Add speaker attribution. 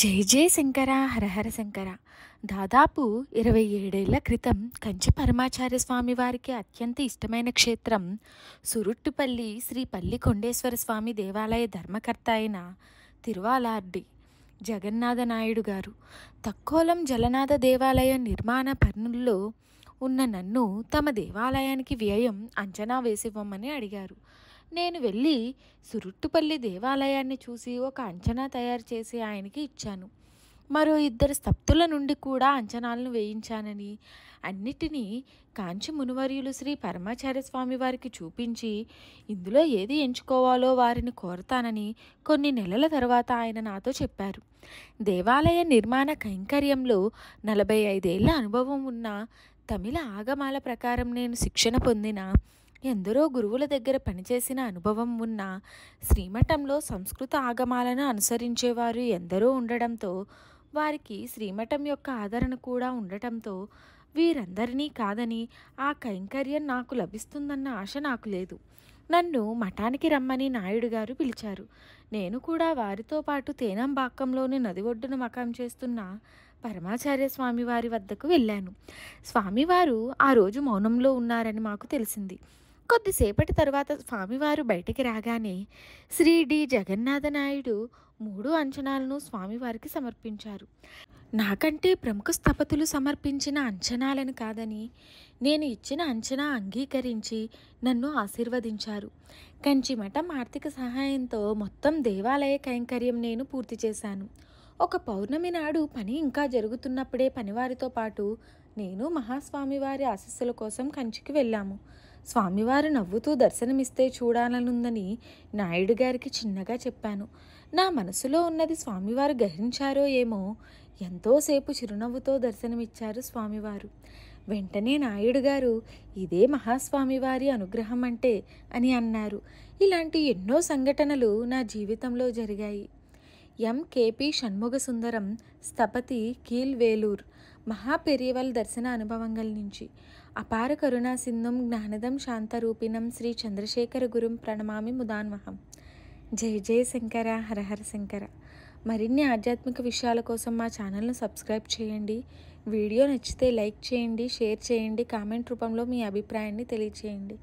Speaker 1: జై జయ శంకర హరహర శంకర దాదాపు ఇరవై ఏడేళ్ల క్రితం కంచి పరమాచార్య స్వామి వారికి అత్యంత ఇష్టమైన క్షేత్రం సురుట్టుపల్లి శ్రీ పల్లి కొండేశ్వర స్వామి దేవాలయ ధర్మకర్త అయిన తిరువాలార్డి జగన్నాథ నాయుడు గారు తక్కోలం జలనాథ దేవాలయ నిర్మాణ పనుల్లో ఉన్న నన్ను తమ దేవాలయానికి వ్యయం అంచనా వేసివ్వమని అడిగారు నేను వెళ్ళి సురుట్టుపల్లి దేవాలయాన్ని చూసి ఒక అంచనా తయారు చేసి ఆయనకి ఇచ్చాను మరో ఇద్దరు స్తప్తుల నుండి కూడా అంచనాలను వేయించానని అన్నిటినీ కాంచి మునివర్యులు శ్రీ పరమాచార్య స్వామి వారికి చూపించి ఇందులో ఏది ఎంచుకోవాలో వారిని కోరతానని కొన్ని నెలల తర్వాత ఆయన నాతో చెప్పారు దేవాలయ నిర్మాణ కైంకర్యంలో నలభై ఐదేళ్ల అనుభవం ఉన్న తమిళ ఆగమాల ప్రకారం నేను శిక్షణ పొందిన ఎందరో గురువుల దగ్గర పనిచేసిన అనుభవం ఉన్న శ్రీమఠంలో సంస్కృత ఆగమాలను అనుసరించేవారు ఎందరో ఉండడంతో వారికి శ్రీమఠం యొక్క ఆదరణ కూడా ఉండటంతో వీరందరినీ కాదని ఆ కైంకర్యం నాకు లభిస్తుందన్న ఆశ నాకు లేదు నన్ను మఠానికి రమ్మని నాయుడు గారు పిలిచారు నేను కూడా వారితో పాటు తేనంబాక్కంలోని నది ఒడ్డున మకాం చేస్తున్న పరమాచార్య స్వామివారి వద్దకు వెళ్ళాను స్వామివారు ఆ రోజు మౌనంలో ఉన్నారని మాకు తెలిసింది కొద్దిసేపటి తరువాత స్వామివారు బయటికి రాగానే శ్రీ డి జగన్నాథనాయుడు మూడు అంచనాలను స్వామివారికి సమర్పించారు నాకంటే ప్రముఖ స్థపతులు సమర్పించిన అంచనాలను కాదని నేను ఇచ్చిన అంచనా అంగీకరించి నన్ను ఆశీర్వదించారు కంచిమఠం ఆర్థిక సహాయంతో మొత్తం దేవాలయ కైంకర్యం నేను పూర్తి చేశాను ఒక పౌర్ణమి నాడు పని ఇంకా జరుగుతున్నప్పుడే పనివారితో పాటు నేను మహాస్వామివారి ఆశస్సుల కోసం కంచికి వెళ్ళాము స్వామివారు నవ్వుతూ దర్శనమిస్తే చూడాలనుందని నాయుడు గారికి చిన్నగా చెప్పాను నా మనసులో ఉన్నది స్వామివారు గ్రహించారో ఏమో ఎంతోసేపు చిరునవ్వుతో దర్శనమిచ్చారు స్వామివారు వెంటనే నాయుడు గారు ఇదే మహాస్వామివారి అనుగ్రహం అంటే అని అన్నారు ఇలాంటి ఎన్నో సంఘటనలు నా జీవితంలో జరిగాయి ఎంకేపి షణ్ముఖసుందరం స్థపతి కీల్ వేలూర్ మహాపెరియవల్ దర్శన అనుభవంగల్ నుంచి అపార కరుణా సింధుం జ్ఞానదం శాంతరూపిణం శ్రీ చంద్రశేఖర గురుం ప్రణమామి ముదాన్వహం జయ జయ శంకర హరహర శంకర మరిన్ని ఆధ్యాత్మిక విషయాల కోసం మా ఛానల్ను సబ్స్క్రైబ్ చేయండి వీడియో నచ్చితే లైక్ చేయండి షేర్ చేయండి కామెంట్ రూపంలో మీ అభిప్రాయాన్ని తెలియచేయండి